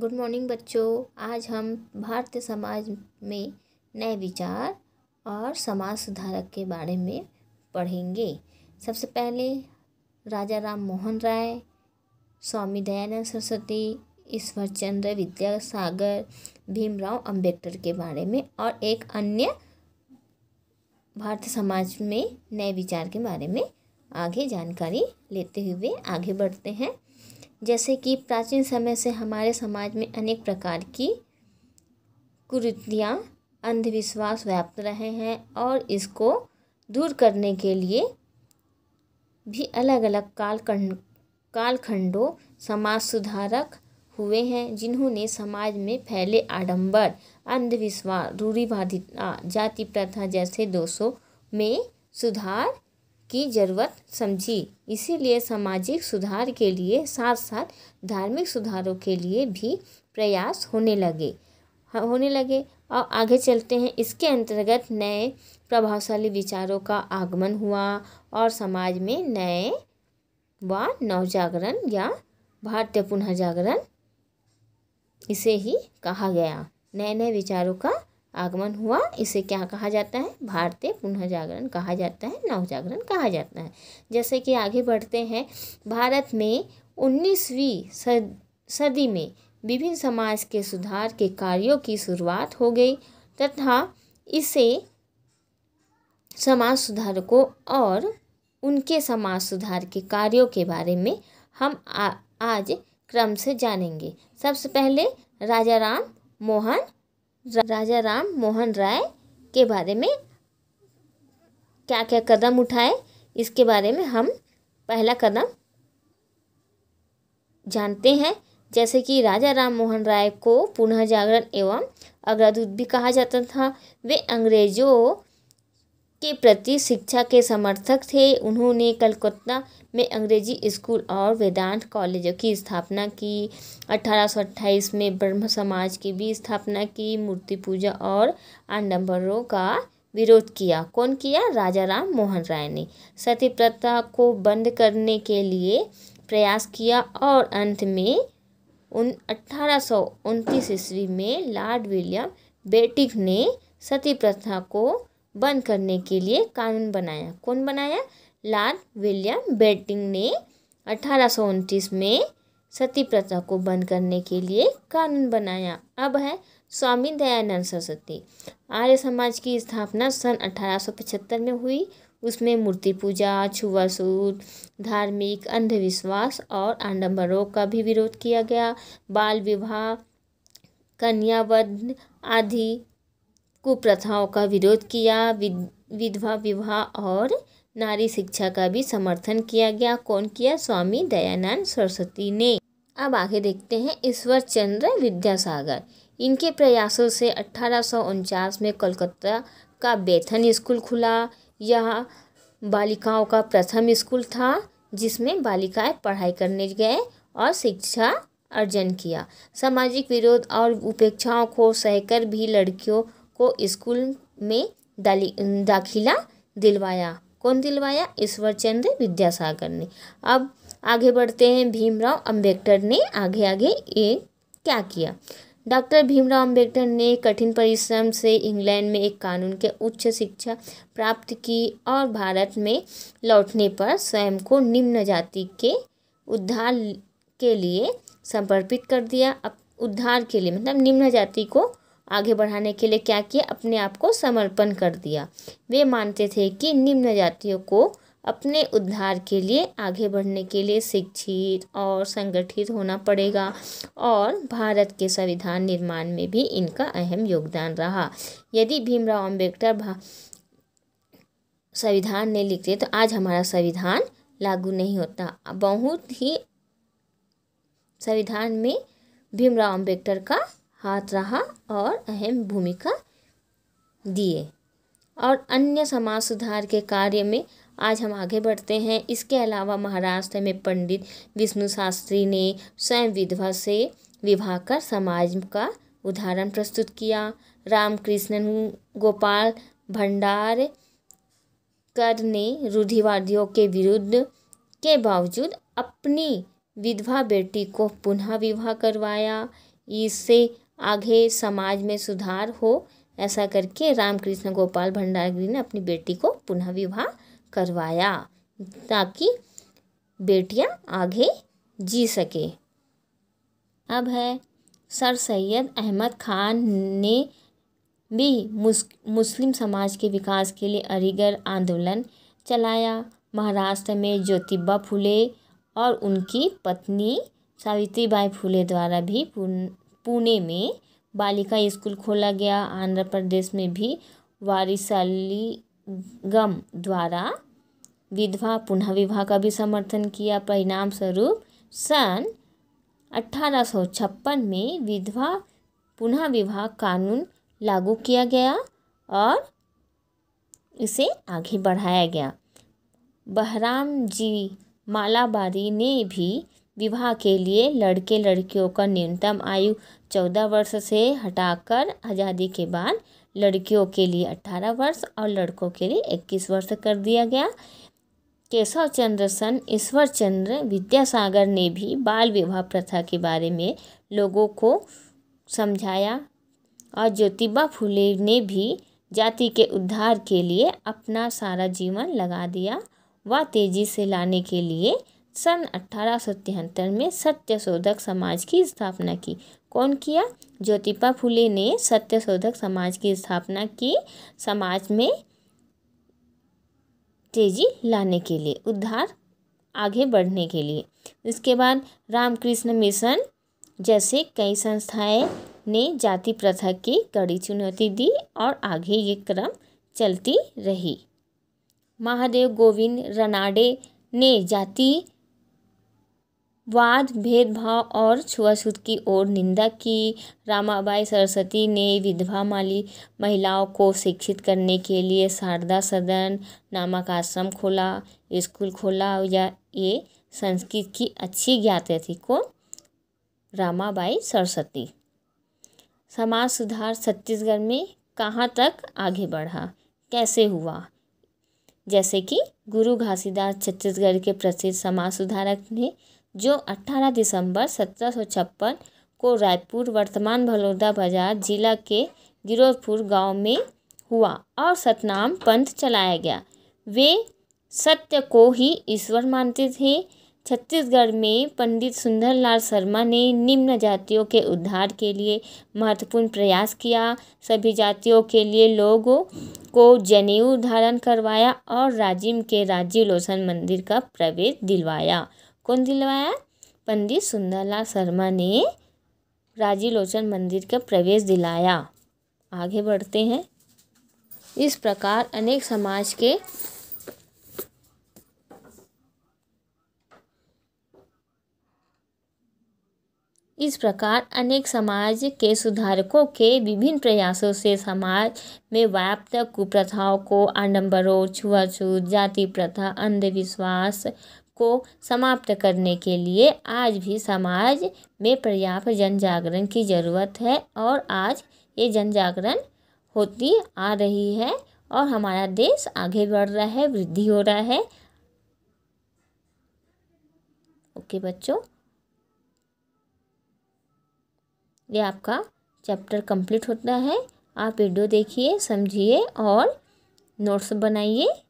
good morning बच्चों आज हम भारतीय समाज में नए विचार और समाज सुधारक के बारे में पढ़ेंगे सबसे पहले राजा राम मोहन राय स्वामी दयानंद सरस्वती ईश्वर चंद्र विद्यासागर भीमराव अंबेडकर के बारे में और एक अन्य भारतीय समाज में नए विचार के बारे में आगे जानकारी लेते हुए आगे बढ़ते हैं जैसे कि प्राचीन समय से हमारे समाज में अनेक प्रकार की कुरीतियाँ अंधविश्वास व्याप्त रहे हैं और इसको दूर करने के लिए भी अलग अलग कालखंड कालखंडों समाज सुधारक हुए हैं जिन्होंने समाज में फैले आडंबर अंधविश्वास रूढ़िवादिता जाति प्रथा जैसे दोषों में सुधार की ज़रूरत समझी इसीलिए सामाजिक सुधार के लिए साथ साथ धार्मिक सुधारों के लिए भी प्रयास होने लगे हाँ, होने लगे और आगे चलते हैं इसके अंतर्गत नए प्रभावशाली विचारों का आगमन हुआ और समाज में नए व नवजागरण या भारतीय पुनः जागरण इसे ही कहा गया नए नए विचारों का आगमन हुआ इसे क्या कहा जाता है भारतीय पुनः जागरण कहा जाता है नवजागरण कहा जाता है जैसे कि आगे बढ़ते हैं भारत में उन्नीसवीं सद, सदी में विभिन्न समाज के सुधार के कार्यों की शुरुआत हो गई तथा इसे समाज सुधारकों और उनके समाज सुधार के कार्यों के बारे में हम आ, आज क्रम से जानेंगे सबसे पहले राजा राम मोहन राजा राम मोहन राय के बारे में क्या क्या कदम उठाए इसके बारे में हम पहला कदम जानते हैं जैसे कि राजा राम मोहन राय को पुनः जागरण एवं अग्रदूत भी कहा जाता था वे अंग्रेजों के प्रति शिक्षा के समर्थक थे उन्होंने कलकत्ता में अंग्रेजी स्कूल और वेदांत कॉलेजों की स्थापना की अठारह सौ अट्ठाईस में ब्रह्म समाज की भी स्थापना की मूर्ति पूजा और आडम्बरों का विरोध किया कौन किया राजा राम मोहन राय ने सती प्रथा को बंद करने के लिए प्रयास किया और अंत में उन अठारह सौ ईस्वी में लॉर्ड विलियम बेटिक ने सती प्रथा को बंद करने के लिए कानून बनाया कौन बनाया लॉर्ड विलियम बेटिंग ने अठारह में सती प्रथा को बंद करने के लिए कानून बनाया अब है स्वामी दयानंद सरस्वती आर्य समाज की स्थापना सन अठारह में हुई उसमें मूर्ति पूजा छुआसूत धार्मिक अंधविश्वास और आडम्बरों का भी विरोध किया गया बाल विवाह कन्यावध आदि कुप्रथाओं का विरोध किया विधवा विवाह और नारी शिक्षा का भी समर्थन किया गया कौन किया स्वामी दयानंद सरस्वती ने अब आगे देखते हैं ईश्वर चंद्र विद्यासागर इनके प्रयासों से अठारह में कलकत्ता का बेथन स्कूल खुला यह बालिकाओं का प्रथम स्कूल था जिसमें बालिकाएं पढ़ाई करने गए और शिक्षा अर्जन किया सामाजिक विरोध और उपेक्षाओं को सहकर भी लड़कियों को स्कूल में दाखिला दिलवाया कौन दिलवाया ईश्वर चंद्र विद्यासागर ने अब आगे बढ़ते हैं भीमराव अंबेडकर ने आगे आगे ये क्या किया डॉक्टर भीमराव अंबेडकर ने कठिन परिश्रम से इंग्लैंड में एक कानून के उच्च शिक्षा प्राप्त की और भारत में लौटने पर स्वयं को निम्न जाति के उद्धार के लिए समर्पित कर दिया अब उद्धार के लिए मतलब निम्न जाति को आगे बढ़ाने के लिए क्या किया अपने आप को समर्पण कर दिया वे मानते थे कि निम्न जातियों को अपने उद्धार के लिए आगे बढ़ने के लिए शिक्षित और संगठित होना पड़ेगा और भारत के संविधान निर्माण में भी इनका अहम योगदान रहा यदि भीमराव अम्बेडकर संविधान ने लिखते तो आज हमारा संविधान लागू नहीं होता बहुत ही संविधान में भीमराव अम्बेडकर का हाथ रहा और अहम भूमिका दिए और अन्य समाज सुधार के कार्य में आज हम आगे बढ़ते हैं इसके अलावा महाराष्ट्र में पंडित विष्णु शास्त्री ने स्वयं विधवा से विवाह कर समाज का उदाहरण प्रस्तुत किया रामकृष्णन गोपाल भंडार कर ने रूढ़िवादियों के विरुद्ध के बावजूद अपनी विधवा बेटी को पुनः विवाह करवाया इससे आगे समाज में सुधार हो ऐसा करके रामकृष्ण गोपाल भंडारगिरी ने अपनी बेटी को पुनः विवाह करवाया ताकि बेटियां आगे जी सके अब है सर सैयद अहमद खान ने भी मुस्लिम समाज के विकास के लिए अलीगढ़ आंदोलन चलाया महाराष्ट्र में ज्योतिबा फुले और उनकी पत्नी सावित्रीबाई फुले द्वारा भी पुणे में बालिका स्कूल खोला गया आंध्र प्रदेश में भी वारिसलीगम द्वारा विधवा पुनः विवाह का भी समर्थन किया परिणाम स्वरूप सन अठारह में विधवा पुनः विवाह कानून लागू किया गया और इसे आगे बढ़ाया गया बहराम जी मालाबारी ने भी विवाह के लिए लड़के लड़कियों का न्यूनतम आयु चौदह वर्ष से हटाकर आज़ादी के बाद लड़कियों के लिए अट्ठारह वर्ष और लड़कों के लिए इक्कीस वर्ष कर दिया गया केशव चंद्र सन ईश्वर चंद्र विद्यासागर ने भी बाल विवाह प्रथा के बारे में लोगों को समझाया और ज्योतिबा फुले ने भी जाति के उद्धार के लिए अपना सारा जीवन लगा दिया व तेजी से लाने के लिए सन अठारह में सत्यशोधक समाज की स्थापना की कौन किया ज्योतिपा फुले ने सत्यशोधक समाज की स्थापना की समाज में तेजी लाने के लिए उद्धार आगे बढ़ने के लिए इसके बाद रामकृष्ण मिशन जैसे कई संस्थाएं ने जाति प्रथा की कड़ी चुनौती दी और आगे ये क्रम चलती रही महादेव गोविंद रनाडे ने जाति वाद भेदभाव और छुआछूत की ओर निंदा की रामाबाई सरस्वती ने विधवा माली महिलाओं को शिक्षित करने के लिए शारदा सदन नामक आश्रम खोला स्कूल खोला या ये संस्कृत की अच्छी ज्ञाते थी को रामाबाई सरस्वती समाज सुधार छत्तीसगढ़ में कहाँ तक आगे बढ़ा कैसे हुआ जैसे कि गुरु घासीदास छत्तीसगढ़ के प्रसिद्ध समाज सुधारक ने जो 18 दिसंबर सत्रह को रायपुर वर्तमान भलौदा बाजार जिला के गिरोहपुर गांव में हुआ और सतनाम पंथ चलाया गया वे सत्य को ही ईश्वर मानते थे छत्तीसगढ़ में पंडित सुंदरलाल शर्मा ने निम्न जातियों के उद्धार के लिए महत्वपूर्ण प्रयास किया सभी जातियों के लिए लोगों को जनेऊ धारण करवाया और राजिम के राजीव लोसन मंदिर का प्रवेश दिलवाया कौन दिलवाया पंडित सुंदरलाल शर्मा ने राजी लोचन मंदिर का प्रवेश दिलाया आगे बढ़ते हैं इस प्रकार अनेक समाज के इस प्रकार अनेक समाज के सुधारकों के विभिन्न प्रयासों से समाज में व्याप्त कुप्रथाओं को आडम्बरों छुआछूत जाति प्रथा अंधविश्वास को समाप्त करने के लिए आज भी समाज में पर्याप्त जन जागरण की ज़रूरत है और आज ये जन जागरण होती आ रही है और हमारा देश आगे बढ़ रहा है वृद्धि हो रहा है ओके बच्चों ये आपका चैप्टर कंप्लीट होता है आप वीडियो देखिए समझिए और नोट्स बनाइए